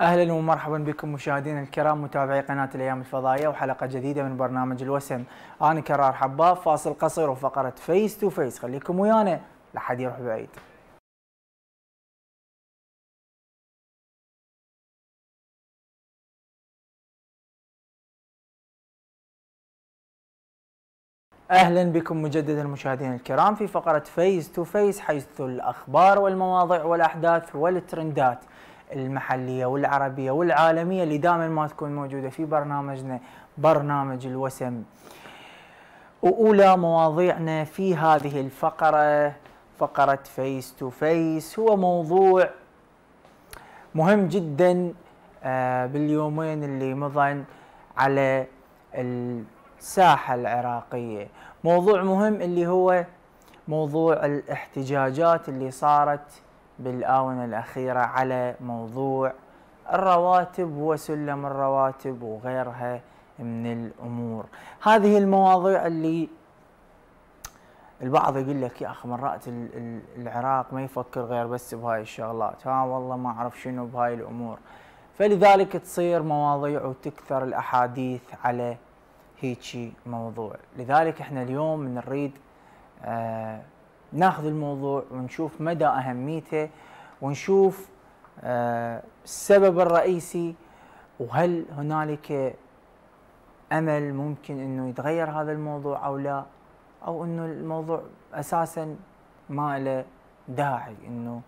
اهلا ومرحبا بكم مشاهدينا الكرام متابعي قناه الايام الفضائيه وحلقه جديده من برنامج الوسم انا كرار حباب فاصل قصير وفقره فيس تو فيس خليكم ويانا لحد يروح بعيد اهلا بكم مجددا مشاهدينا الكرام في فقره فيس تو فيس حيث الاخبار والمواضيع والاحداث والترندات المحليه والعربيه والعالميه اللي دائما ما تكون موجوده في برنامجنا برنامج الوسم. واولى مواضيعنا في هذه الفقره فقره فيس تو فيس هو موضوع مهم جدا آه، باليومين اللي مضن على الساحه العراقيه، موضوع مهم اللي هو موضوع الاحتجاجات اللي صارت بالآونة الأخيرة على موضوع الرواتب وسلم الرواتب وغيرها من الأمور هذه المواضيع اللي البعض يقول لك يا أخي مرات العراق ما يفكر غير بس بهاي الشغلات ها والله ما أعرف شنو بهاي الأمور فلذلك تصير مواضيع وتكثر الأحاديث على هيجي موضوع لذلك احنا اليوم نريد آه ناخذ الموضوع ونشوف مدى اهميته ونشوف آه، السبب الرئيسي وهل هنالك امل ممكن انه يتغير هذا الموضوع او لا او انه الموضوع اساسا ما له داعي انه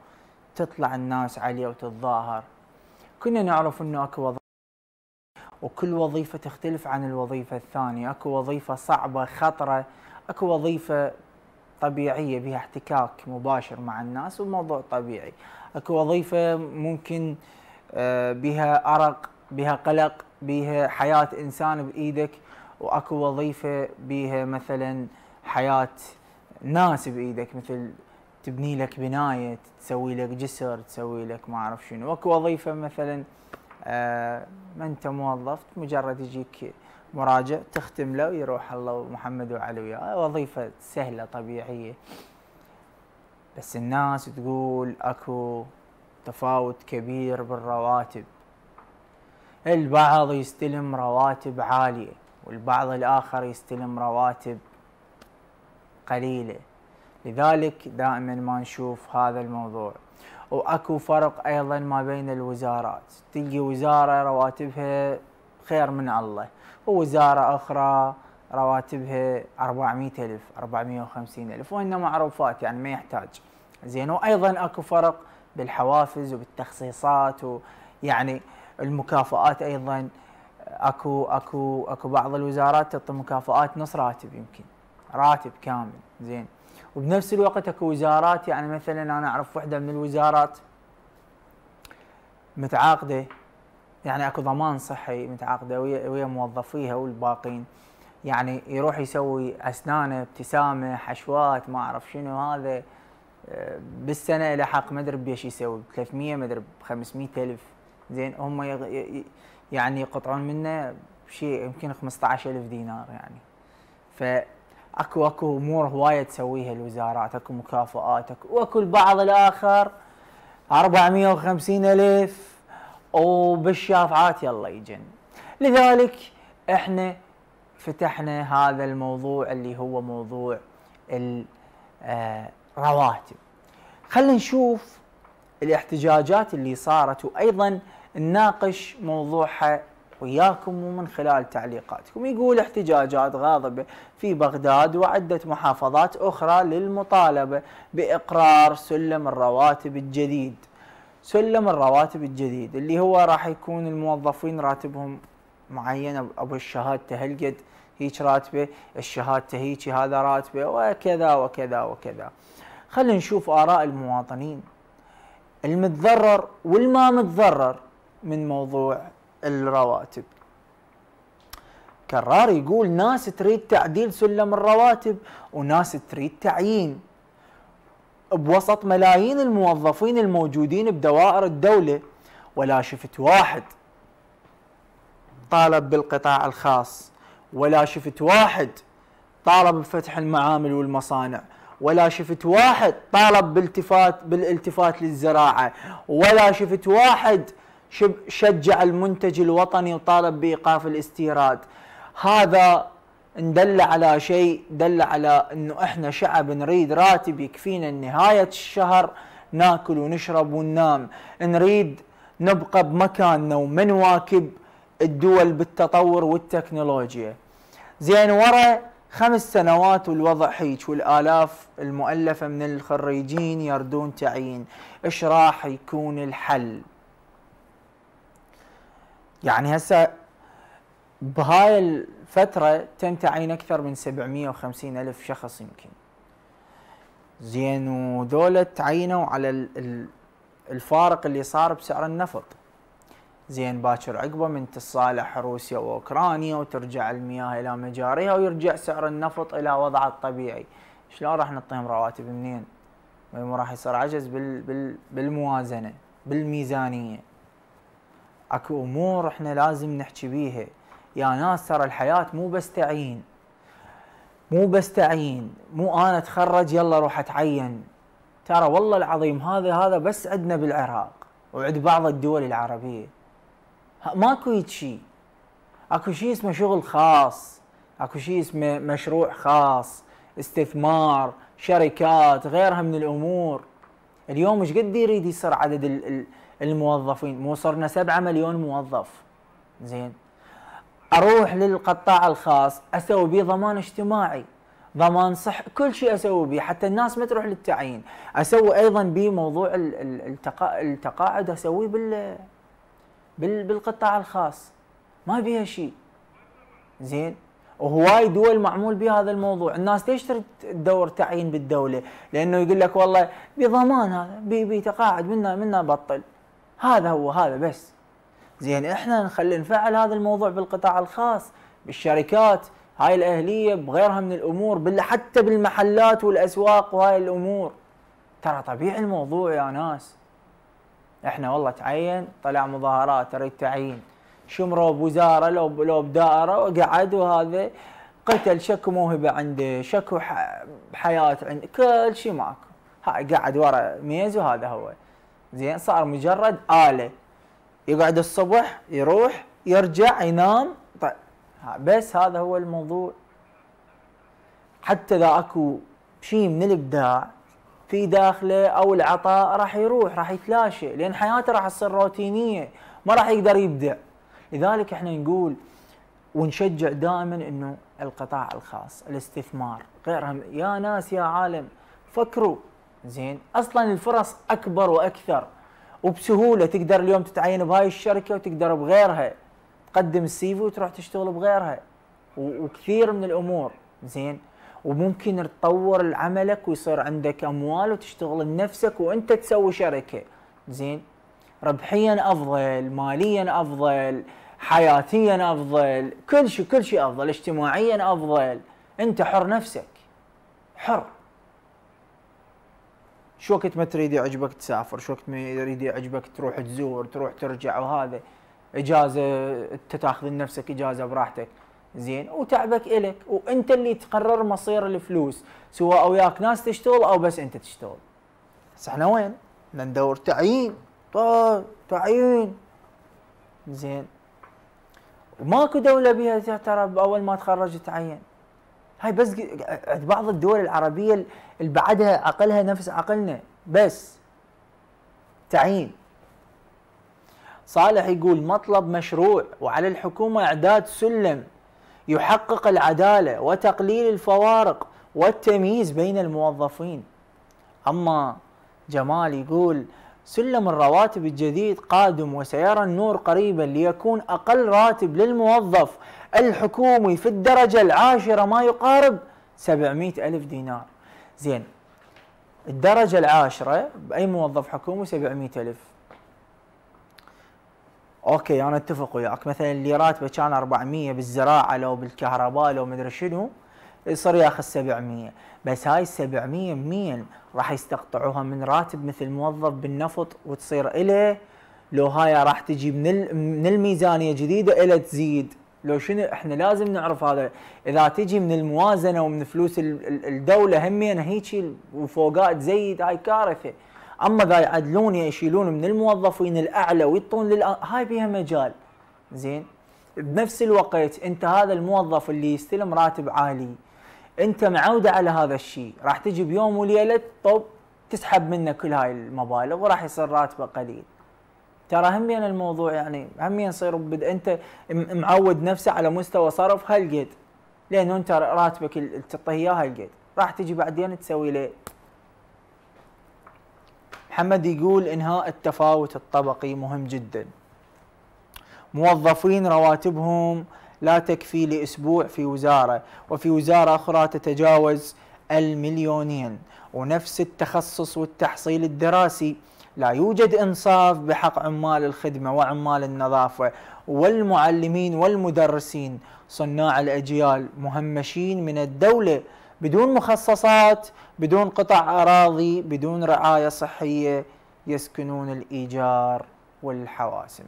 تطلع الناس عليه وتتظاهر كنا نعرف انه اكو وظيفة وكل وظيفة تختلف عن الوظيفة الثانية اكو وظيفة صعبة خطرة اكو وظيفة طبيعيه بها احتكاك مباشر مع الناس وموضوع طبيعي اكو وظيفه ممكن آه، بها ارق بها قلق بها حياه انسان بايدك واكو وظيفه بها مثلا حياه ناس بايدك مثل تبني لك بنايه تسوي لك جسر تسوي لك ما اعرف شنو اكو وظيفه مثلا آه، ما انت موظف مجرد يجيك مراجع تختم له ويروح الله ومحمد وعلي وياه آه، وظيفة سهلة طبيعية بس الناس تقول اكو تفاوت كبير بالرواتب البعض يستلم رواتب عالية والبعض الآخر يستلم رواتب قليلة لذلك دائما ما نشوف هذا الموضوع واكو فرق ايضا ما بين الوزارات تلقي وزارة رواتبها خير من الله ووزارة أخرى رواتبها 400 ألف 450 ألف وإنها معروفات يعني ما يحتاج زين وأيضا أكو فرق بالحوافز وبالتخصيصات ويعني المكافآت أيضا اكو اكو اكو بعض الوزارات تعطي مكافآت نص راتب يمكن راتب كامل زين وبنفس الوقت اكو وزارات يعني مثلا انا اعرف وحده من الوزارات متعاقده يعني اكو ضمان صحي متعاقده ويا ويا موظفيها والباقين يعني يروح يسوي اسنانه ابتسامه حشوات ما اعرف شنو هذا آه، بالسنه له حق ما ادري بيش يسوي 300 ما ادري 500 الف زين هم يعني يقطعون منه شيء يمكن 15000 دينار يعني ف اكو اكو امور هوايه تسويها الوزارات اكو مكافآت اكو واكو البعض الاخر 450 الف وبالشافعات يلا يجن لذلك احنا فتحنا هذا الموضوع اللي هو موضوع الرواتب آه، خلينا نشوف الاحتجاجات اللي صارت وايضا نناقش موضوعها وياكم ومن خلال تعليقاتكم يقول احتجاجات غاضبة في بغداد وعدة محافظات أخرى للمطالبة بإقرار سلم الرواتب الجديد سلم الرواتب الجديد اللي هو راح يكون الموظفين راتبهم معين ابو الشهادة هالقد هيك راتبه الشهادة هيك هذا راتبه وكذا وكذا وكذا خلينا نشوف آراء المواطنين المتضرر والما متضرر من موضوع الرواتب كرار يقول ناس تريد تعديل سلم الرواتب وناس تريد تعيين بوسط ملايين الموظفين الموجودين بدوائر الدولة ولا شفت واحد طالب بالقطاع الخاص ولا شفت واحد طالب بفتح المعامل والمصانع ولا شفت واحد طالب بالالتفات بالالتفات للزراعة ولا شفت واحد شجع المنتج الوطني وطالب بإيقاف الاستيراد هذا ان دل على شيء دل على انه احنا شعب نريد راتب يكفينا نهايه الشهر ناكل ونشرب وننام نريد نبقى بمكاننا وما نواكب الدول بالتطور والتكنولوجيا زين ورا خمس سنوات والوضع هيك والالاف المؤلفه من الخريجين يردون تعيين ايش راح يكون الحل يعني هسه بهاي الفترة تم تعيين أكثر من 750 ألف شخص يمكن زين وذولا تعينوا على الفارق اللي صار بسعر النفط زين باكر عقبه من تصالح روسيا واوكرانيا وترجع المياه الى مجاريها ويرجع سعر النفط الى وضعه الطبيعي شلون راح نعطيهم رواتب منين ما راح يصير عجز بال بال بالموازنه بالميزانيه اكو امور احنا لازم نحكي بيها يا ناس ترى الحياة مو بس تعيين مو بس تعيين مو أنا أتخرج يلا روح أتعين ترى والله العظيم هذا هذا بس عندنا بالعراق وعند بعض الدول العربية ماكو شيء اكو شيء اسمه شغل خاص اكو شيء اسمه مشروع خاص استثمار شركات غيرها من الامور اليوم ايش قد يريد يصير عدد الموظفين مو صرنا 7 مليون موظف زين اروح للقطاع الخاص اسوي بيه ضمان اجتماعي ضمان صح كل شيء اسوي بيه حتى الناس ما تروح للتعيين اسوي ايضا بيه موضوع التقا... التقاعد اسويه بال... بال بالقطاع الخاص ما بيها شيء زين وهواي دول معمول بها هذا الموضوع الناس ليش تدور تعيين بالدولة لأنه يقول لك والله بضمان هذا بتقاعد منا منا بطل هذا هو هذا بس زين احنا نخلي نفعل هذا الموضوع بالقطاع الخاص بالشركات هاي الاهليه بغيرها من الامور بل حتى بالمحلات والاسواق وهاي الامور ترى طبيعي الموضوع يا ناس احنا والله تعين طلع مظاهرات اريد تعيين شمروا بوزاره لو لو بدائره وقعد وهذا قتل شكو موهبه عنده شكو حياه عنده كل شيء ماكو هاي قعد ورا ميز وهذا هو زين صار مجرد اله يقعد الصبح يروح يرجع ينام طيب بس هذا هو الموضوع حتى اذا اكو شيء من الابداع في داخله او العطاء راح يروح راح يتلاشى لان حياته راح تصير روتينيه ما راح يقدر يبدع لذلك احنا نقول ونشجع دائما انه القطاع الخاص الاستثمار غيرهم يا ناس يا عالم فكروا زين اصلا الفرص اكبر واكثر وبسهوله تقدر اليوم تتعين بهاي الشركه وتقدر بغيرها تقدم السي في وتروح تشتغل بغيرها وكثير من الامور زين وممكن تطور عملك ويصير عندك اموال وتشتغل بنفسك وانت تسوي شركه زين ربحيا افضل ماليا افضل حياتيا افضل كل شيء كل شيء افضل اجتماعيا افضل انت حر نفسك حر شو وقت ما تريد يعجبك تسافر شو وقت ما يريد يعجبك تروح تزور تروح ترجع وهذا اجازه انت تاخذ لنفسك اجازه براحتك زين وتعبك الك وانت اللي تقرر مصير الفلوس سواء وياك ناس تشتغل او بس انت تشتغل بس احنا وين؟ ندور تعيين طيب تعيين زين ماكو دوله بها ترى اول ما تخرج تعين هاي بس عند بعض الدول العربيه اللي بعدها عقلها نفس عقلنا بس تعيين صالح يقول مطلب مشروع وعلى الحكومه اعداد سلم يحقق العداله وتقليل الفوارق والتمييز بين الموظفين اما جمال يقول سلم الرواتب الجديد قادم وسيرى النور قريبا ليكون اقل راتب للموظف الحكومي في الدرجة العاشرة ما يقارب 700 ألف دينار زين الدرجة العاشرة بأي موظف حكومي 700 ألف اوكي انا اتفق وياك مثلا اللي راتبه كان 400 بالزراعه لو بالكهرباء لو مدري شنو يصير ياخذ 700 بس هاي ال 700 مين راح يستقطعوها من راتب مثل موظف بالنفط وتصير إله لو هاي راح تجي من من الميزانيه جديده إلى تزيد لو شنو احنا لازم نعرف هذا اذا تجي من الموازنه ومن فلوس الدوله همين هيك وفوقات تزيد هاي كارثه اما اذا يعدلون يشيلون من الموظفين الاعلى ويطون للا هاي بيها مجال زين بنفس الوقت انت هذا الموظف اللي يستلم راتب عالي انت معوده على هذا الشيء راح تجي بيوم وليله طب تسحب منه كل هاي المبالغ وراح يصير راتبه قليل ترى همين يعني الموضوع يعني همين يصير بد انت معود نفسه على مستوى صرف هالقد لانه انت راتبك اللي تعطيه اياه هالقد راح تجي بعدين تسوي له محمد يقول انهاء التفاوت الطبقي مهم جدا موظفين رواتبهم لا تكفي لاسبوع في وزاره وفي وزاره اخرى تتجاوز المليونين ونفس التخصص والتحصيل الدراسي لا يوجد انصاف بحق عمال الخدمه وعمال النظافه والمعلمين والمدرسين صناع الاجيال مهمشين من الدوله بدون مخصصات بدون قطع اراضي بدون رعايه صحيه يسكنون الايجار والحواسم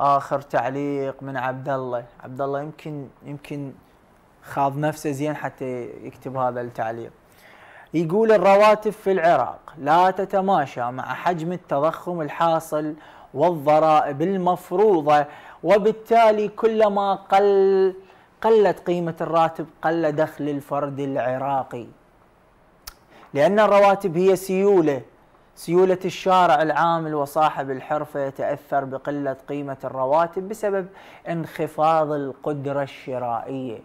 اخر تعليق من عبد الله عبد الله يمكن يمكن خاض نفسه زين حتى يكتب هذا التعليق يقول الرواتب في العراق لا تتماشى مع حجم التضخم الحاصل والضرائب المفروضة وبالتالي كلما قل قلت قيمة الراتب قل دخل الفرد العراقي لأن الرواتب هي سيولة سيولة الشارع العامل وصاحب الحرفة يتأثر بقلة قيمة الرواتب بسبب انخفاض القدرة الشرائية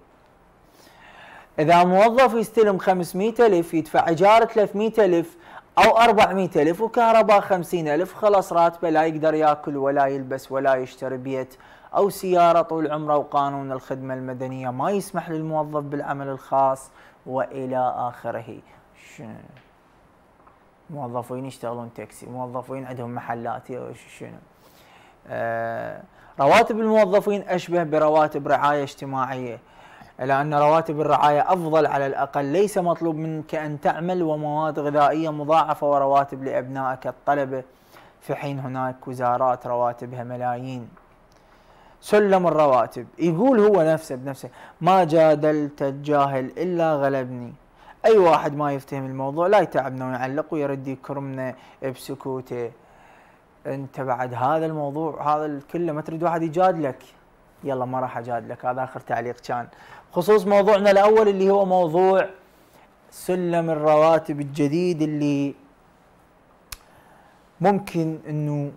اذا موظف يستلم 500000 يدفع ايجار 300000 او 400000 وكهرباء 50000 خلاص راتبه لا يقدر ياكل ولا يلبس ولا يشتري بيت او سياره طول عمره وقانون الخدمه المدنيه ما يسمح للموظف بالعمل الخاص والى اخره شنو موظفين يشتغلون تاكسي موظفين عندهم محلات شنو آه رواتب الموظفين اشبه برواتب رعايه اجتماعيه إلى أن رواتب الرعاية أفضل على الأقل ليس مطلوب منك أن تعمل ومواد غذائية مضاعفة ورواتب لأبنائك الطلبة في حين هناك وزارات رواتبها ملايين سلم الرواتب يقول هو نفسه بنفسه ما جادلت الجاهل إلا غلبني أي واحد ما يفتهم الموضوع لا يتعبنا ويعلق ويرد يكرمنا بسكوته أنت بعد هذا الموضوع هذا كله ما تريد واحد يجادلك يلا ما راح اجادلك هذا اخر تعليق كان خصوص موضوعنا الاول اللي هو موضوع سلم الرواتب الجديد اللي ممكن انه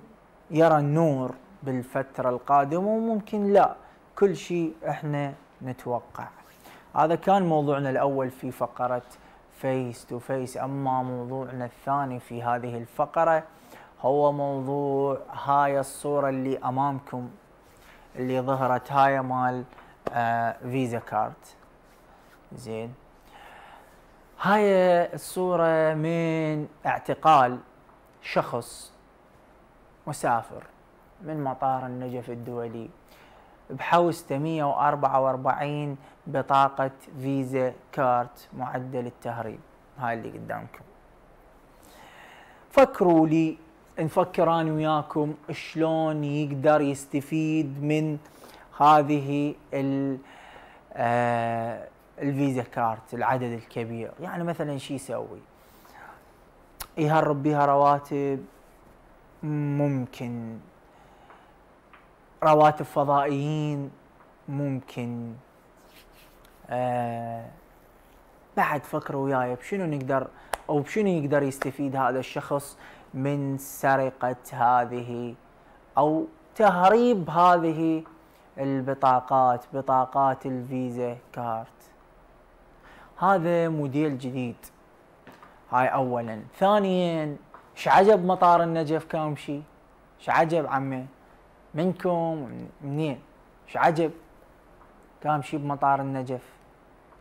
يرى النور بالفترة القادمة وممكن لا كل شيء احنا نتوقع هذا كان موضوعنا الاول في فقرة فيس تو فيس اما موضوعنا الثاني في هذه الفقرة هو موضوع هاي الصورة اللي امامكم اللي ظهرت هاي مال آه، فيزا كارد زين هاي الصورة من اعتقال شخص مسافر من مطار النجف الدولي بحوزته 144 بطاقة فيزا كارت معدل التهريب هاي اللي قدامكم فكروا لي نفكر انا وياكم شلون يقدر يستفيد من هذه ال آه، الفيزا كارت العدد الكبير يعني مثلا شو يسوي يهرب بها رواتب ممكن رواتب فضائيين ممكن آه بعد فكر وياي بشنو نقدر او بشنو يقدر يستفيد هذا الشخص من سرقه هذه او تهريب هذه البطاقات بطاقات الفيزا كارت هذا موديل جديد هاي اولا ثانيا ايش عجب مطار النجف كامشي ايش عجب عمي منكم منين ايش عجب كامشي بمطار النجف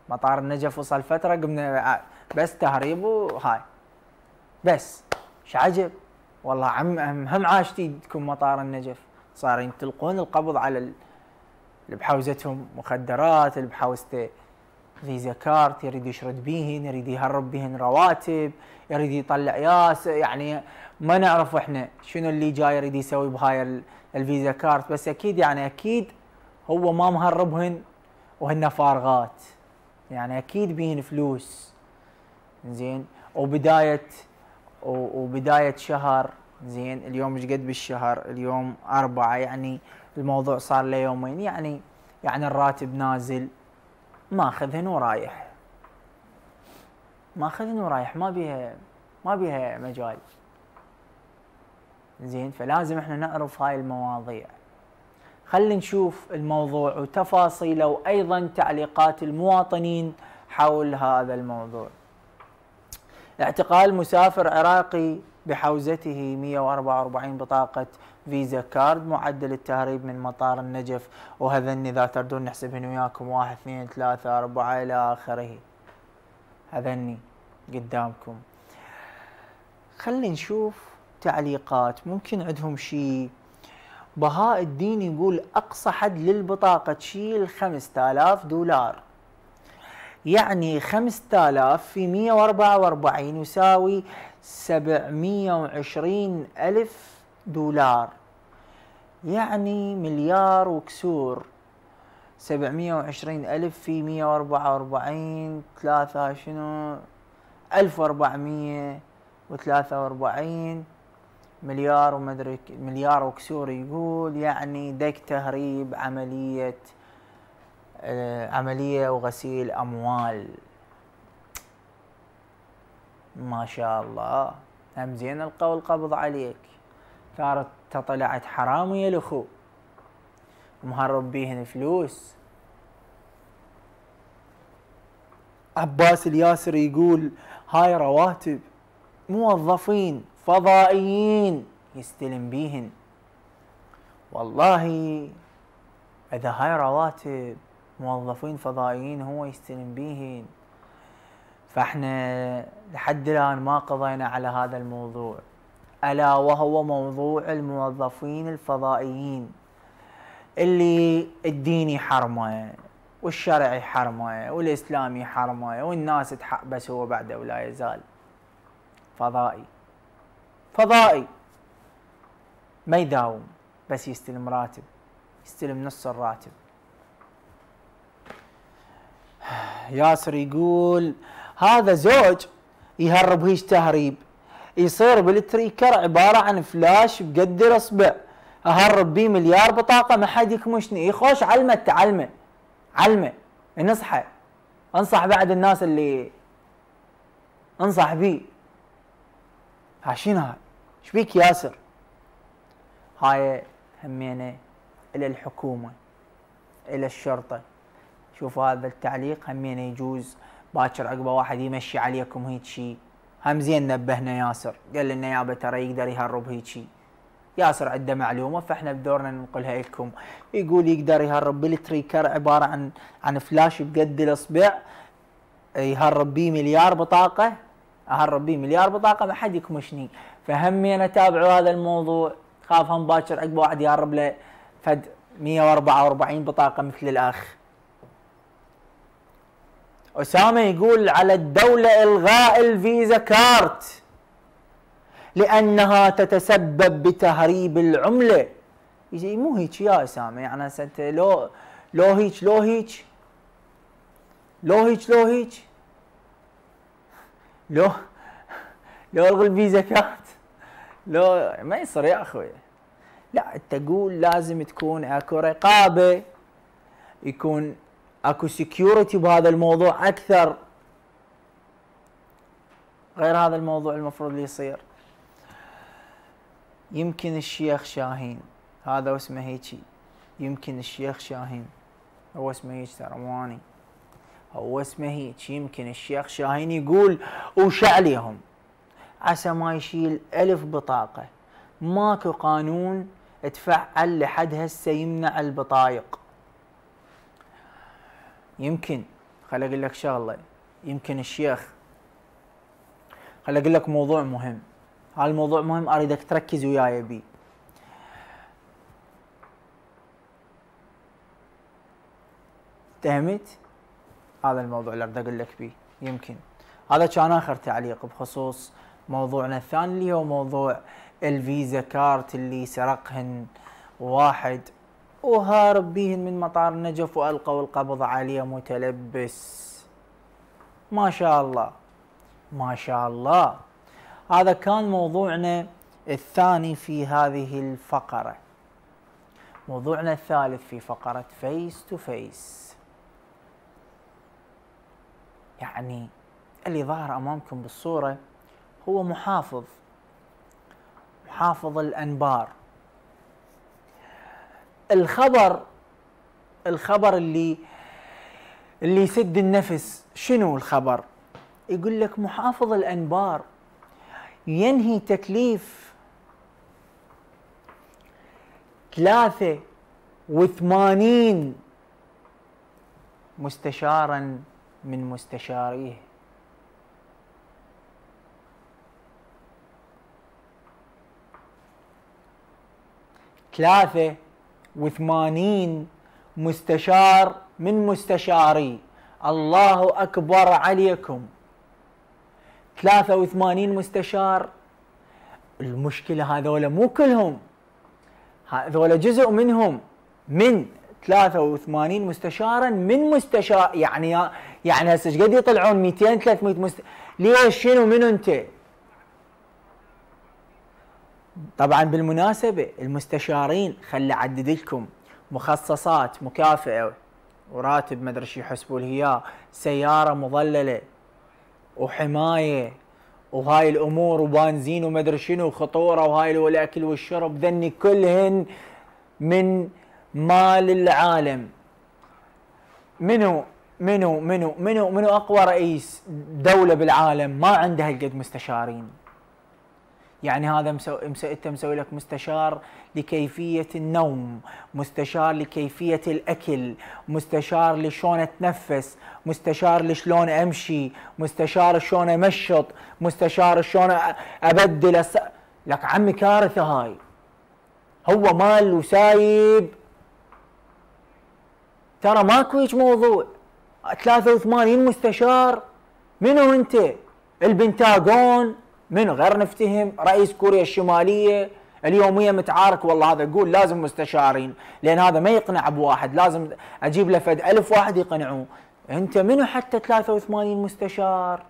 مطار النجف وصل فتره قمنا آه، بس تهريب وهاي بس ايش عجب والله عم هم عاشتي تكون مطار النجف صار ينطلقون القبض على اللي بحوزتهم مخدرات اللي بحوزته فيزا كارت يريد يشرد بيهن يريد يهرب بيهن رواتب يريد يطلع ياس يعني ما نعرف احنا شنو اللي جاي يريد يسوي بهاي الفيزا كارت بس اكيد يعني اكيد هو ما مهربهن وهن فارغات يعني اكيد بيهن فلوس زين وبدايه وبدايه شهر زين اليوم ايش قد بالشهر اليوم أربعة يعني الموضوع صار له يومين يعني يعني الراتب نازل ماخذهن ورايح ماخذهن ورايح ما بيها ما بيها مجال زين فلازم احنا نعرف هاي المواضيع خلينا نشوف الموضوع وتفاصيله وايضا تعليقات المواطنين حول هذا الموضوع اعتقال مسافر عراقي بحوزته 144 بطاقة فيزا كارد معدل التهريب من مطار النجف وهذن إذا تردون نحسبهن وياكم واحد اثنين ثلاثة أربعة إلى آخره هذني قدامكم خلي نشوف تعليقات ممكن عندهم شيء بهاء الدين يقول أقصى حد للبطاقة تشيل 5000 دولار يعني 5000 في 144 يساوي 720 ألف دولار يعني مليار وكسور 720 ألف في 144 ثلاثة شنو 1443 مليار ومدري مليار وكسور يقول يعني دك تهريب عملية آه، عملية وغسيل أموال ما شاء الله هم زين القول قبض عليك ثارت تطلعت حرام يا الاخو مهرب بيهن فلوس عباس الياسر يقول هاي رواتب موظفين فضائيين يستلم بيهن والله اذا هاي رواتب موظفين فضائيين هو يستلم بيهن فاحنا لحد الان ما قضينا على هذا الموضوع الا وهو موضوع الموظفين الفضائيين اللي الديني حرمه والشرعي حرمه والاسلامي حرمه والناس بس هو بعده ولا يزال فضائي فضائي ما يداوم بس يستلم راتب يستلم نص الراتب ياسر يقول هذا زوج يهرب هيش تهريب يصير بالتريكر عباره عن فلاش بقدر اصبع اهرب بيه مليار بطاقه ما حد يكمشني يخوش علمه تعلمه علمه انصحه انصح بعد الناس اللي انصح بيه عشين هاي ايش بيك ياسر هاي همينه الى الحكومه الى الشرطه شوف هذا التعليق همينه يجوز باكر عقبه واحد يمشي عليكم هيك هم زين نبهنا ياسر قال لنا يابا ترى يقدر يهرب هيك ياسر عنده معلومه فاحنا بدورنا ننقلها لكم يقول يقدر يهرب بالتريكر عباره عن عن فلاش بقد الاصبع يهرب بيه مليار بطاقه اهرب بيه مليار بطاقه ما حد يكمشني فهمي انا اتابعوا هذا الموضوع خاف هم باكر عقب واحد يهرب له فد 144 بطاقه مثل الاخ أسامة يقول على الدولة إلغاء الفيزا كارت لأنها تتسبب بتهريب العملة يجي مو هيك يا أسامة يعني أنت لو لو هيك لو هيك لو هيك لو هيك لو لو ألغي الفيزا كارت لو ما يصير يا أخوي لا تقول لازم تكون اكو رقابة يكون اكو سكيورتي بهذا الموضوع اكثر غير هذا الموضوع المفروض اللي يصير يمكن الشيخ شاهين هذا اسمه هيجي يمكن الشيخ شاهين هو اسمه هيجي ترى مو اني هو اسمه هيجي يمكن الشيخ شاهين يقول وش عليهم عسى ما يشيل ألف بطاقة ماكو قانون تفعل لحد هسه يمنع البطايق يمكن خل اقول لك شغله يمكن الشيخ خل اقول لك موضوع مهم هالموضوع مهم اريدك تركز وياي بيه تهمت هذا الموضوع اللي اريد اقول لك بيه يمكن هذا كان اخر تعليق بخصوص موضوعنا الثاني اللي هو موضوع الفيزا كارت اللي سرقهن واحد وهارب بيهن من مطار النجف وألقوا القبض عليه متلبس ما شاء الله ما شاء الله هذا كان موضوعنا الثاني في هذه الفقرة موضوعنا الثالث في فقرة فيس تو فيس يعني اللي ظاهر أمامكم بالصورة هو محافظ محافظ الأنبار الخبر الخبر اللي اللي يسد النفس شنو الخبر يقول لك محافظ الانبار ينهي تكليف ثلاثة وثمانين مستشارا من مستشاريه ثلاثة وثمانين مستشار من مستشاري الله أكبر عليكم 83 مستشار المشكلة هذول مو كلهم هذول جزء منهم من 83 مستشارا من مستشار يعني يعني هسه ايش قد يطلعون 200 300 مست... ليش شنو من انت؟ طبعا بالمناسبه المستشارين خلي اعدد لكم مخصصات مكافئه وراتب مدري شو يحسبوا هي اياه سياره مظلله وحمايه وهاي الامور وبنزين ومدري شنو وخطوره وهاي الاكل والشرب ذني كلهن من مال العالم منو منو منو منو منو اقوى رئيس دوله بالعالم ما عنده هالقد مستشارين يعني هذا مسو... مسو... انت مسوي لك مستشار لكيفيه النوم، مستشار لكيفيه الاكل، مستشار لشلون اتنفس، مستشار لشلون امشي، مستشار شلون امشط، مستشار شلون ابدل أس... لك عمي كارثه هاي. هو مال وسايب ترى ماكو هيك موضوع 83 مستشار منو انت؟ البنتاغون من غير نفتهم رئيس كوريا الشماليه اليوميه متعارك والله هذا يقول لازم مستشارين لان هذا ما يقنع بواحد لازم اجيب له فد ألف واحد يقنعوه انت منو حتى 83 مستشار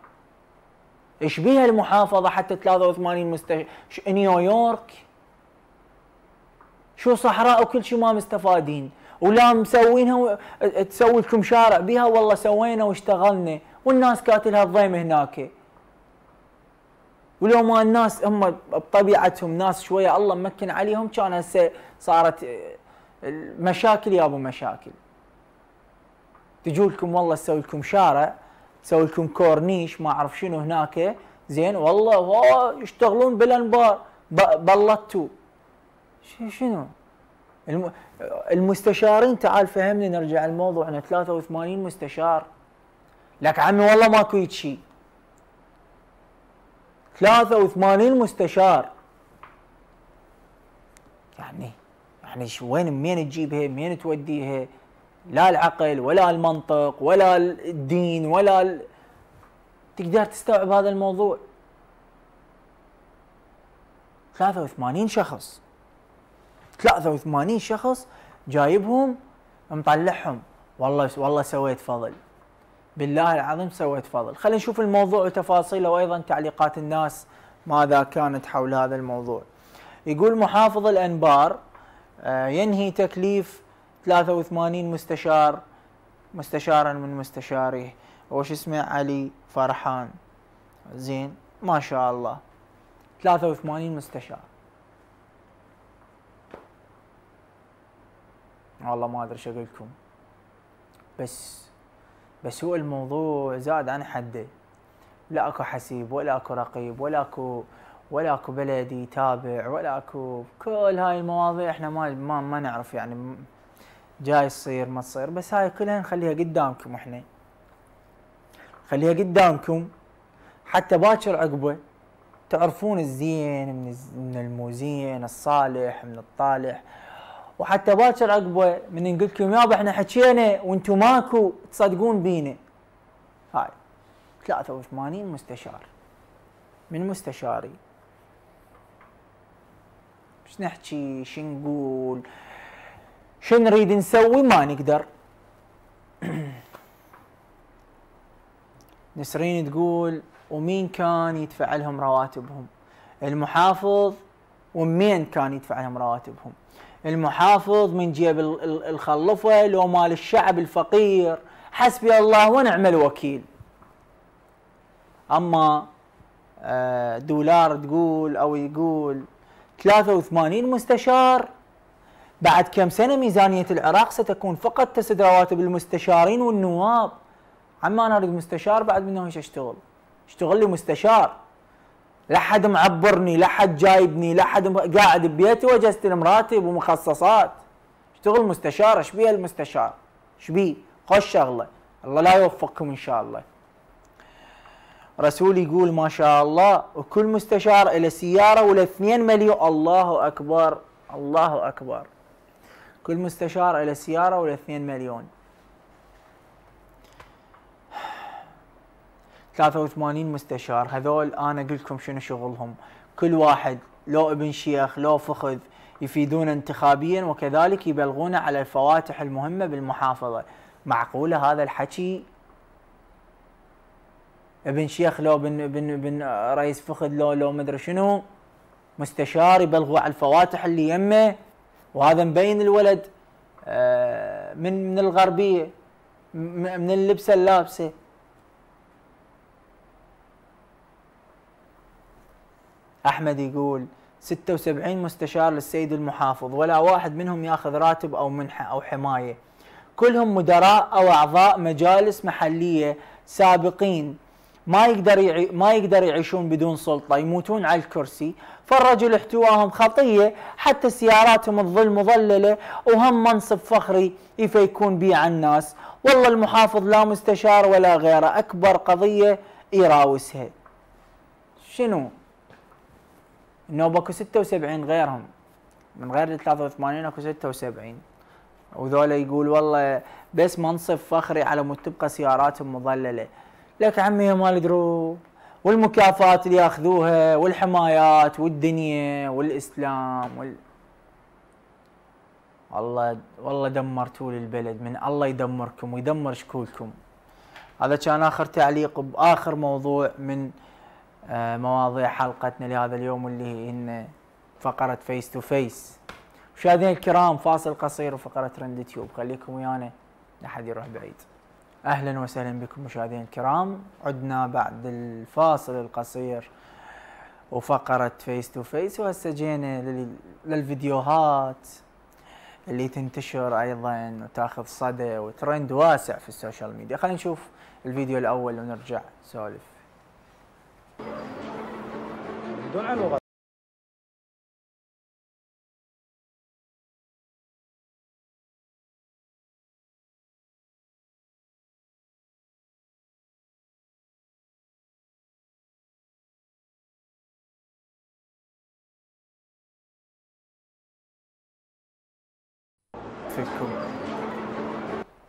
ايش بيها المحافظه حتى 83 مستشار نيويورك شو صحراء وكل شيء ما مستفادين ولا مسوينها و... تسوي لكم شارع بها والله سوينا واشتغلنا والناس كاتلها الضيم هناك ولو ما الناس هم بطبيعتهم ناس شويه الله ممكن عليهم كان هسه صارت المشاكل يابو مشاكل تجولكم والله تسوي لكم شارع تسوي لكم كورنيش ما اعرف شنو هناك زين والله يشتغلون بالانبار بلطوا شنو المستشارين تعال فهمني نرجع الموضوع احنا 83 مستشار لك عمي والله ماكو شيء 83 مستشار يعني يعني وين منين تجيبها منين توديها لا العقل ولا المنطق ولا الدين ولا ال... تقدر تستوعب هذا الموضوع 83 شخص 83 شخص جايبهم مطلعهم والله والله سويت فضل بالله العظيم سويت فضل خلينا نشوف الموضوع وتفاصيله وايضا تعليقات الناس ماذا كانت حول هذا الموضوع يقول محافظ الانبار آه، ينهي تكليف 83 مستشار مستشارا من مستشاريه وش اسمه علي فرحان زين ما شاء الله 83 مستشار والله ما ادري شو اقول لكم بس بس هو الموضوع زاد عن حده لا اكو حسيب ولا اكو رقيب ولا اكو ولا اكو بلدي يتابع ولا اكو كل هاي المواضيع احنا ما ما, ما نعرف يعني جاي تصير ما تصير بس هاي كلها نخليها قدامكم احنا خليها قدامكم حتى باكر عقبه تعرفون الزين من المو زين الصالح من الطالح وحتى باكر عقبه من نقول لكم يابا احنا حكينا وانتم ماكو تصدقون بينا هاي 83 مستشار من مستشاري ايش نحكي ايش نقول شو نريد نسوي ما نقدر نسرين تقول ومين كان يدفع لهم رواتبهم المحافظ ومين كان يدفع لهم رواتبهم المحافظ من جيب الخلفه لو مال الشعب الفقير حسبي الله ونعم الوكيل اما آه، دولار تقول او يقول 83 مستشار بعد كم سنه ميزانيه العراق ستكون فقط تسد رواتب المستشارين والنواب عما انا اريد مستشار بعد منه ايش اشتغل؟ اشتغل لي مستشار لا حد معبرني لا حد جايبني لا حد قاعد ببيتي واجهزتي مراتب ومخصصات اشتغل مستشار ايش بيه المستشار ايش بيه خوش شغله الله لا يوفقكم ان شاء الله رسول يقول ما شاء الله وكل مستشار له سياره ولا 2 مليون الله اكبر الله اكبر كل مستشار له سياره ولا 2 مليون 83 مستشار هذول انا قلت لكم شنو شغلهم كل واحد لو ابن شيخ لو فخذ يفيدون انتخابيا وكذلك يبلغون على الفواتح المهمه بالمحافظه معقوله هذا الحكي ابن شيخ لو بن بن بن رئيس فخذ لو لو مدري شنو مستشار يبلغوا على الفواتح اللي يمه وهذا مبين الولد آه، من من الغربيه من اللبسه اللابسه أحمد يقول 76 مستشار للسيد المحافظ ولا واحد منهم ياخذ راتب أو منحة أو حماية كلهم مدراء أو أعضاء مجالس محلية سابقين ما يقدر ما يقدر يعيشون بدون سلطه يموتون على الكرسي فالرجل احتواهم خطيه حتى سياراتهم تظل مظلله وهم منصب فخري يفيكون بيه على الناس والله المحافظ لا مستشار ولا غيره اكبر قضيه يراوسها شنو انه باكو 76 غيرهم من غير ال 83 اكو 76 وذولا يقول والله بس منصف فخري على مود تبقى سياراتهم مظلله لك عمي مال دروب والمكافات اللي ياخذوها والحمايات والدنيا والاسلام وال... والله والله دمرتوا لي البلد من الله يدمركم ويدمر شكولكم هذا كان اخر تعليق باخر موضوع من آه، مواضيع حلقتنا لهذا اليوم اللي ان فقرة فيس تو فيس مشاهدينا الكرام فاصل قصير وفقرة ترند تيوب خليكم ويانا لا حد يروح بعيد اهلا وسهلا بكم مشاهدينا الكرام عدنا بعد الفاصل القصير وفقرة فيس تو فيس وهسه جينا للفيديوهات اللي تنتشر ايضا وتاخذ صدى وترند واسع في السوشيال ميديا خلينا نشوف الفيديو الاول ونرجع نسولف فيكم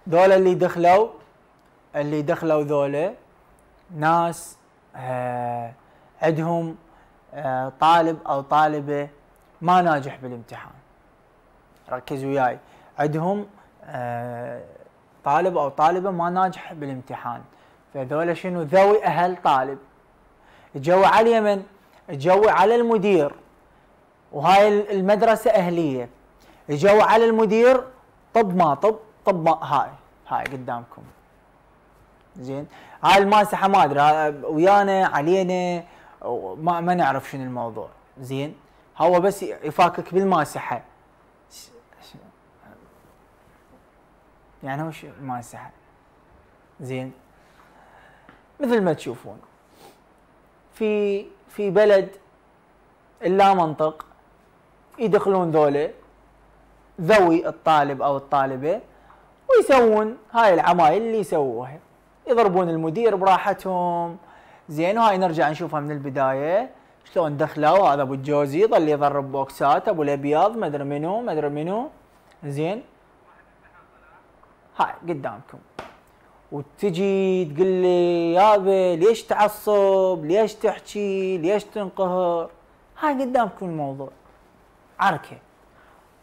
ذولا اللي دخلوا اللي دخلوا ذولا ناس آه، عندهم آه، طالب او طالبه ما ناجح بالامتحان ركز وياي عندهم آه، طالب او طالبه ما ناجح بالامتحان فذولا شنو ذوي اهل طالب جو على اليمن جو على المدير وهاي المدرسه اهليه جو على المدير طب ما طب طب ما هاي هاي قدامكم زين هاي الماسحه ما ادري ويانا علينا ما ما نعرف شنو الموضوع زين هو بس يفاكك بالماسحه يعني هو شو الماسحه زين مثل ما تشوفون في في بلد اللا منطق يدخلون ذولا ذوي الطالب او الطالبه ويسوون هاي العمايل اللي يسووها يضربون المدير براحتهم زين وهاي نرجع نشوفها من البدايه شلون دخلوا هذا ابو الجوزي ظل يضرب بوكسات ابو الابيض ما ادري منو ما ادري منو زين هاي قدامكم وتجي تقول لي يا بي ليش تعصب ليش تحكي ليش تنقهر هاي قدامكم الموضوع عركه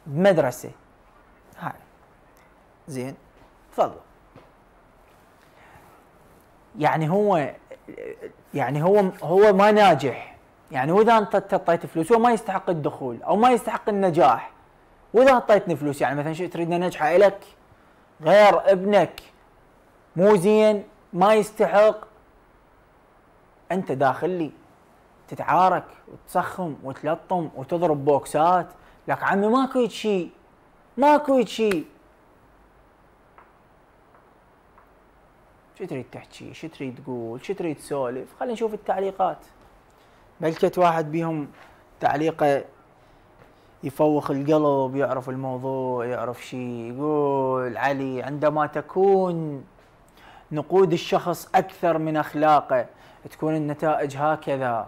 بمدرسه هاي زين تفضل يعني هو يعني هو هو ما ناجح يعني واذا انت تعطيت فلوس هو ما يستحق الدخول او ما يستحق النجاح واذا اعطيتني فلوس يعني مثلا شو تريدني نجحة لك غير ابنك مو زين ما يستحق انت داخل لي تتعارك وتسخم وتلطم وتضرب بوكسات لك عمي ماكو شيء ماكو شيء شو تريد تحكي شو تريد تقول شو تريد تسولف خلينا نشوف التعليقات بلكت واحد بيهم تعليقه يفوخ القلب يعرف الموضوع يعرف شيء يقول علي عندما تكون نقود الشخص أكثر من أخلاقه تكون النتائج هكذا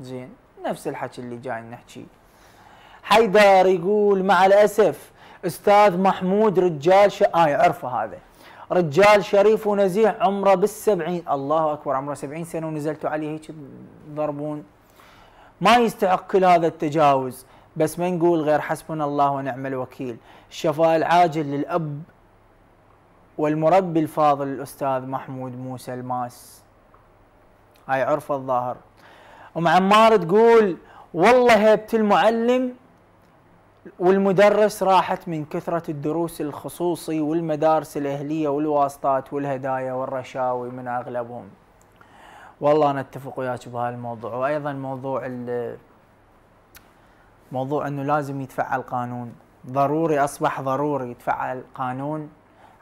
زين نفس الحكي اللي جاي نحكي حيدر يقول مع الأسف أستاذ محمود رجال ش... آه، عرفه هذا رجال شريف ونزيه عمره بالسبعين الله أكبر عمره سبعين سنة ونزلتوا عليه هيك ضربون ما يستحق كل هذا التجاوز بس ما نقول غير حسبنا الله ونعم الوكيل الشفاء العاجل للأب والمربي الفاضل الأستاذ محمود موسى الماس هاي عرفه الظاهر أم عمار تقول والله هيبة المعلم والمدرس راحت من كثرة الدروس الخصوصي والمدارس الأهلية والواسطات والهدايا والرشاوي من أغلبهم والله أنا أتفق وياك بهالموضوع وأيضا موضوع موضوع أنه لازم يتفعل قانون ضروري أصبح ضروري يتفعل قانون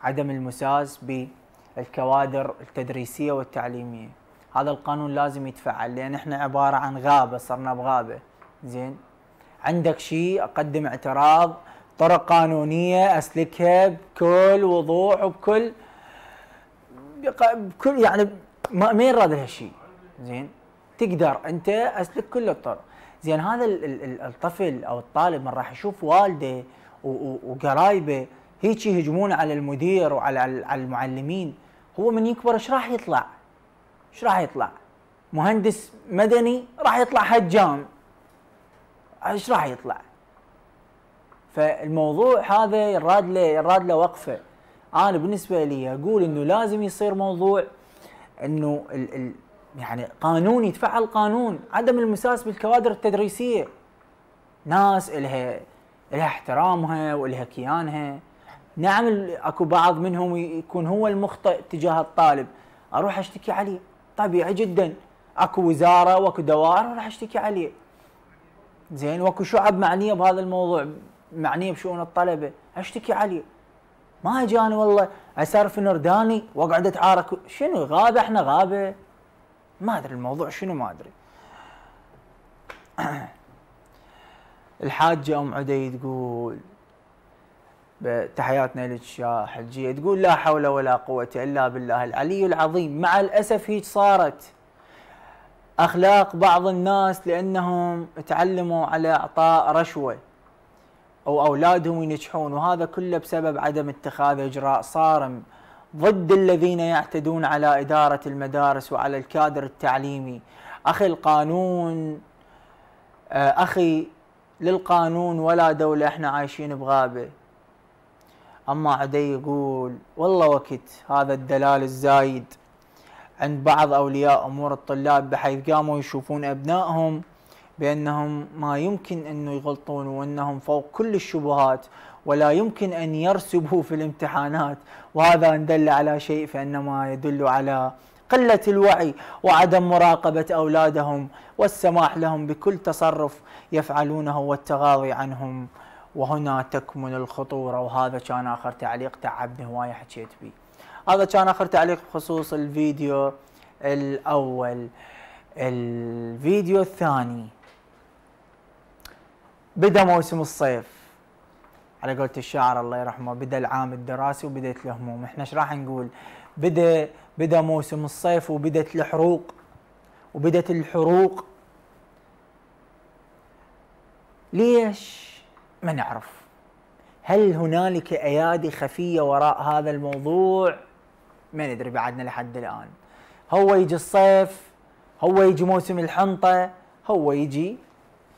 عدم المساس بالكوادر التدريسية والتعليمية هذا القانون لازم يتفعل لأن احنا عبارة عن غابة صرنا بغابة زين عندك شيء اقدم اعتراض طرق قانونيه اسلكها بكل وضوح وبكل بكل يعني ما ما يراد هالشيء زين تقدر انت اسلك كل الطرق زين هذا الطفل او الطالب من راح يشوف والده وقرايبه هيك يهجمون على المدير وعلى على المعلمين هو من يكبر ايش راح يطلع؟ ايش راح يطلع؟ مهندس مدني راح يطلع حجام ايش راح يطلع؟ فالموضوع هذا يراد له يراد له وقفه انا بالنسبه لي اقول انه لازم يصير موضوع انه ال ال يعني قانون يتفعل قانون عدم المساس بالكوادر التدريسيه ناس الها لها احترامها ولها كيانها نعم اكو بعض منهم يكون هو المخطئ تجاه الطالب اروح اشتكي عليه طبيعي جدا اكو وزاره واكو دوائر راح اشتكي عليه زين واكو شعب معنيه بهذا الموضوع معنيه بشؤون الطلبه اشتكي عليه ما اجاني والله عسار نرداني واقعد اتعارك شنو غابه احنا غابه ما ادري الموضوع شنو ما ادري الحاجه ام عدي تقول تحياتنا لك يا حجيه تقول لا حول ولا قوه الا بالله العلي العظيم مع الاسف هيك صارت اخلاق بعض الناس لانهم تعلموا على اعطاء رشوه او اولادهم ينجحون وهذا كله بسبب عدم اتخاذ اجراء صارم ضد الذين يعتدون على اداره المدارس وعلى الكادر التعليمي اخي القانون آه، اخي للقانون ولا دوله احنا عايشين بغابه اما عدي يقول والله وقت هذا الدلال الزايد عند بعض أولياء أمور الطلاب بحيث قاموا يشوفون أبنائهم بأنهم ما يمكن أن يغلطون وأنهم فوق كل الشبهات ولا يمكن أن يرسبوا في الامتحانات وهذا إن دل على شيء فإنما يدل على قلة الوعي وعدم مراقبة أولادهم والسماح لهم بكل تصرف يفعلونه والتغاضي عنهم وهنا تكمن الخطورة وهذا كان آخر تعليق تعبني هواية حكيت بيه هذا كان اخر تعليق بخصوص الفيديو الاول الفيديو الثاني بدا موسم الصيف على قولة الشاعر الله يرحمه بدا العام الدراسي وبدت الهموم احنا ايش راح نقول بدا بدا موسم الصيف وبدت الحروق وبدت الحروق ليش ما نعرف هل هنالك ايادي خفيه وراء هذا الموضوع ما ندري بعدنا لحد الان هو يجي الصيف هو يجي موسم الحنطه هو يجي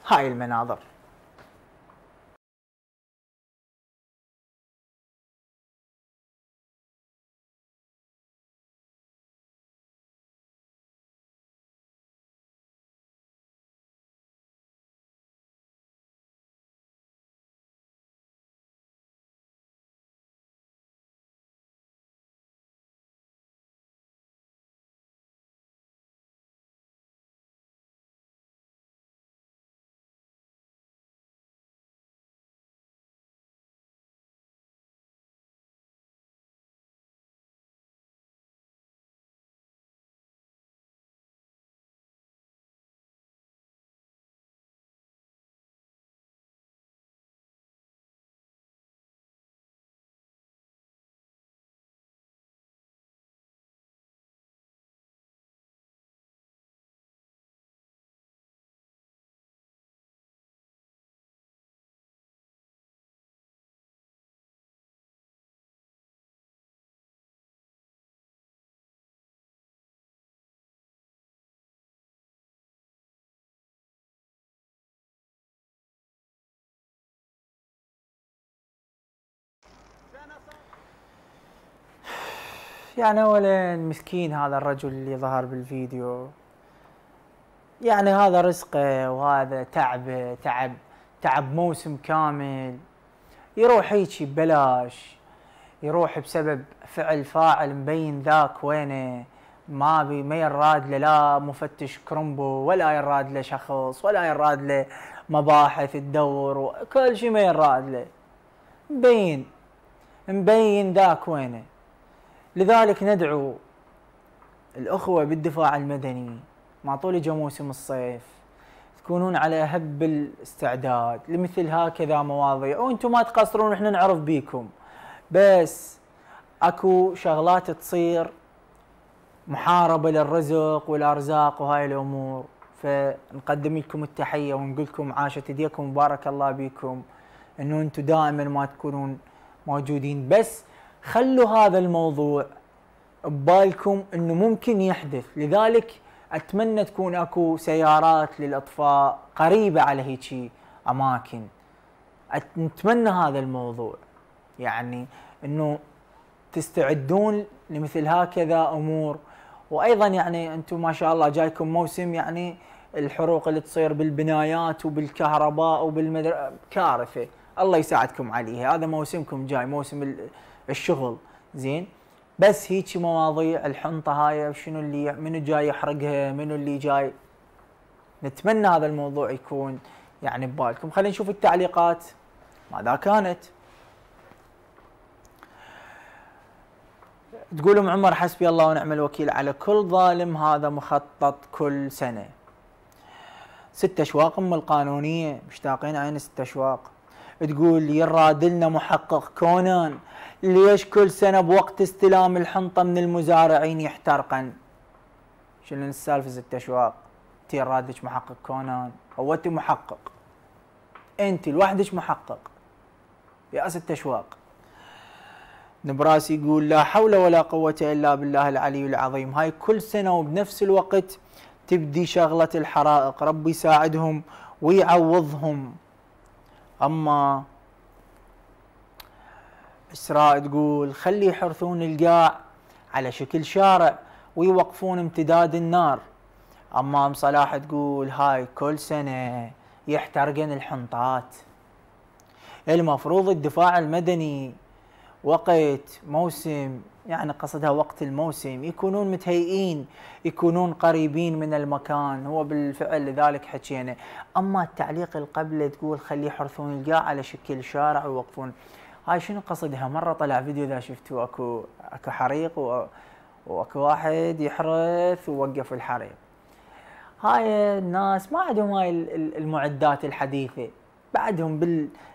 هاي المناظر يعني اولا مسكين هذا الرجل اللي ظهر بالفيديو يعني هذا رزقه وهذا تعبه تعب تعب موسم كامل يروح هيجي ببلاش يروح بسبب فعل فاعل مبين ذاك وينه ما بي ما يراد له لا مفتش كرومبو ولا يراد له شخص ولا يراد له مباحث تدور وكل شيء ما يراد له مبين مبين ذاك وينه لذلك ندعو الأخوة بالدفاع المدني مع طول جو موسم الصيف تكونون على هب الاستعداد لمثل هكذا مواضيع وانتم ما تقصرون احنا نعرف بيكم بس اكو شغلات تصير محاربة للرزق والأرزاق وهاي الأمور فنقدم لكم التحية ونقول لكم عاشت ايديكم وبارك الله بيكم انه انتم دائما ما تكونون موجودين بس خلوا هذا الموضوع ببالكم انه ممكن يحدث لذلك اتمنى تكون اكو سيارات للاطفاء قريبه على هيجي اماكن اتمنى هذا الموضوع يعني انه تستعدون لمثل هكذا امور وايضا يعني انتم ما شاء الله جايكم موسم يعني الحروق اللي تصير بالبنايات وبالكهرباء وبالمدر كارثه الله يساعدكم عليها هذا موسمكم جاي موسم الشغل زين بس هيك مواضيع الحنطه هاي شنو اللي منو جاي يحرقها منو اللي جاي نتمنى هذا الموضوع يكون يعني ببالكم خلينا نشوف التعليقات ماذا كانت ام عمر حسبي الله ونعم الوكيل على كل ظالم هذا مخطط كل سنه ست اشواق ام القانونيه مشتاقين عين ست اشواق تقول يرادلنا محقق كونان ليش كل سنة بوقت استلام الحنطة من المزارعين يحترقن شنو السالفة ست أشواق تي رادك محقق كونان هو أنت محقق أنت لوحدك محقق يا ست أشواق نبراس يقول لا حول ولا قوة إلا بالله العلي العظيم هاي كل سنة وبنفس الوقت تبدي شغلة الحرائق ربي يساعدهم ويعوضهم اما اسراء تقول خلي يحرثون القاع على شكل شارع ويوقفون امتداد النار اما ام صلاح تقول هاي كل سنه يحترقن الحنطات المفروض الدفاع المدني وقت موسم يعني قصدها وقت الموسم يكونون متهيئين يكونون قريبين من المكان هو بالفعل لذلك حكينا اما التعليق القبل تقول خليه يحرثون القاع على شكل شارع ويوقفون هاي شنو قصدها مره طلع فيديو اذا شفتوا اكو اكو حريق و... واكو واحد يحرث ووقف الحريق هاي الناس ما عندهم هاي المعدات الحديثه بعدهم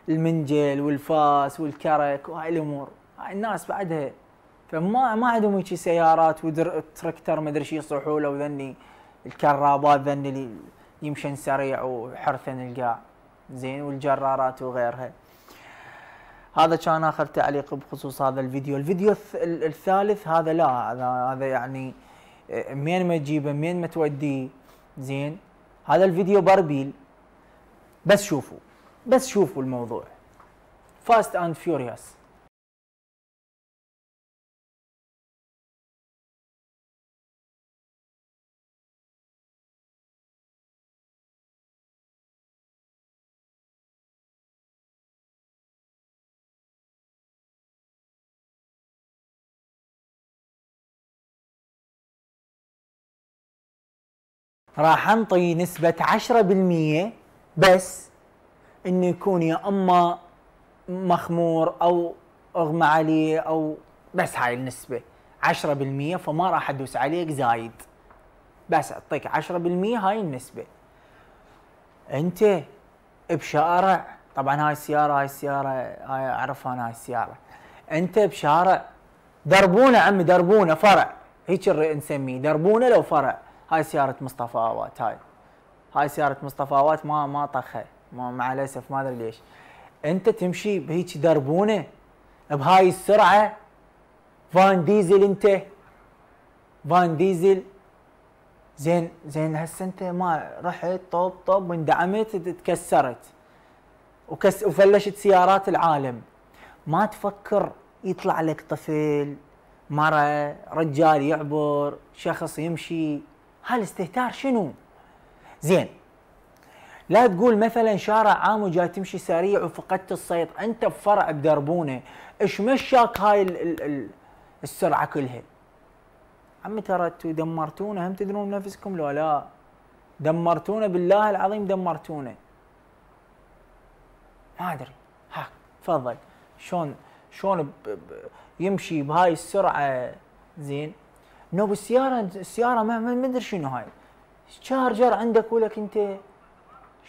بالمنجل والفاس والكرك وهاي الامور هاي الناس بعدها فما ما عندهم هيك سيارات تركتر ما ادري شو يصيحوا له وذني الكرابات ذني اللي يمشن سريع وحرثن القاع زين والجرارات وغيرها هذا كان اخر تعليق بخصوص هذا الفيديو الفيديو الثالث هذا لا هذا يعني آه، منين ما تجيبه منين ما توديه زين هذا الفيديو باربيل بس شوفوا بس شوفوا الموضوع فاست اند فيوريوس راح انطي نسبة 10% بس انه يكون يا اما مخمور او اغمى عليه او بس هاي النسبة 10% فما راح ادوس عليك زايد بس اعطيك 10% هاي النسبة انت بشارع طبعا هاي السيارة هاي السيارة هاي اعرفها انا هاي السيارة انت بشارع دربونه عمي دربونه فرع هيك نسميه دربونه لو فرع هاي سياره مصطفى اوات هاي هاي سياره مصطفى اوات ما ما طخه ما مع الاسف ما ادري ليش انت تمشي بهيك دربونه بهاي السرعه فان ديزل انت فان ديزل زين زين هسه انت ما رحت طب طب واندعمت تكسرت وكس وفلشت سيارات العالم ما تفكر يطلع لك طفل مرة رجال يعبر شخص يمشي هالاستهتار شنو؟ زين لا تقول مثلا شارع عام وجاي تمشي سريع وفقدت الصيد انت بفرع بدربونه ايش مشاك هاي الـ الـ الـ السرعه كلها عمي ترى انتم دمرتونا هم تدرون نفسكم لو لا دمرتونا بالله العظيم دمرتونا ما ادري ها تفضل شلون شلون يمشي بهاي السرعه زين نوب السياره السياره ما ما ادري شنو هاي شارجر عندك ولك انت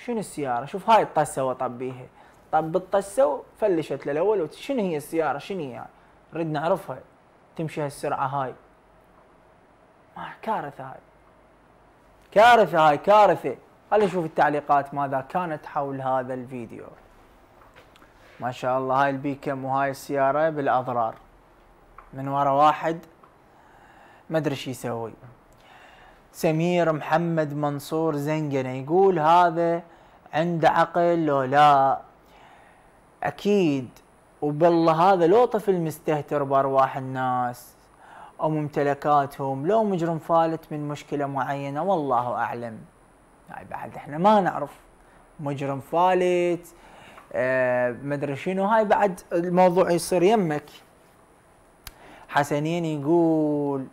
شنو السياره شوف هاي الطسه وطبيها طب الطسه وفلشت للاول شنو هي السياره شنو هي يعني نريد نعرفها تمشي هالسرعه هاي ما كارثه هاي كارثه هاي كارثه خلينا نشوف التعليقات ماذا كانت حول هذا الفيديو ما شاء الله هاي البيكم وهاي السياره بالاضرار من ورا واحد ما ادري ايش يسوي سمير محمد منصور زنقنه يقول هذا عنده عقل لو لا اكيد وبالله هذا لو طفل مستهتر بارواح الناس او ممتلكاتهم لو مجرم فالت من مشكله معينه والله اعلم هاي بعد احنا ما نعرف مجرم فالت آه مدري شنو هاي بعد الموضوع يصير يمك حسنين يقول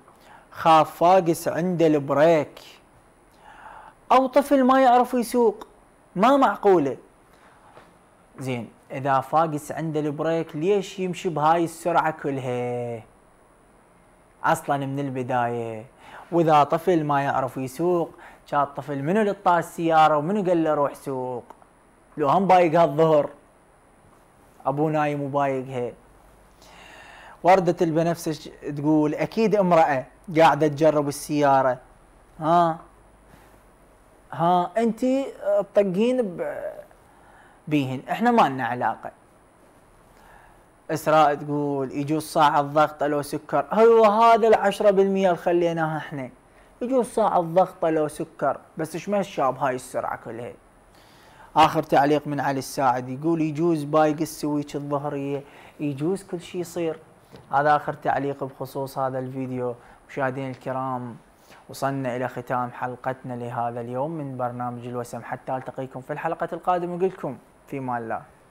خاف فاقس عند البريك او طفل ما يعرف يسوق ما معقوله زين اذا فاقس عند البريك ليش يمشي بهاي السرعه كلها اصلا من البدايه واذا طفل ما يعرف يسوق كان الطفل منو اللي طاش السياره ومنو قال له روح سوق لو هم بايق هالظهر ابو نايم وبايقها وردة البنفسج تقول اكيد امراه قاعده تجرب السياره ها ها انت تطقين بيهن احنا ما لنا علاقه اسراء تقول يجوز صاع الضغط لو سكر هو هذا العشرة بالمية اللي خليناها احنا يجوز صاع الضغط لو سكر بس ايش ما الشاب هاي السرعة كلها اخر تعليق من علي الساعد يقول يجوز بايق السويتش الظهرية يجوز كل شيء يصير هذا اخر تعليق بخصوص هذا الفيديو مشاهدينا الكرام وصلنا إلى ختام حلقتنا لهذا اليوم من برنامج الوسم حتى ألتقيكم في الحلقة القادمة نقول لكم في مال الله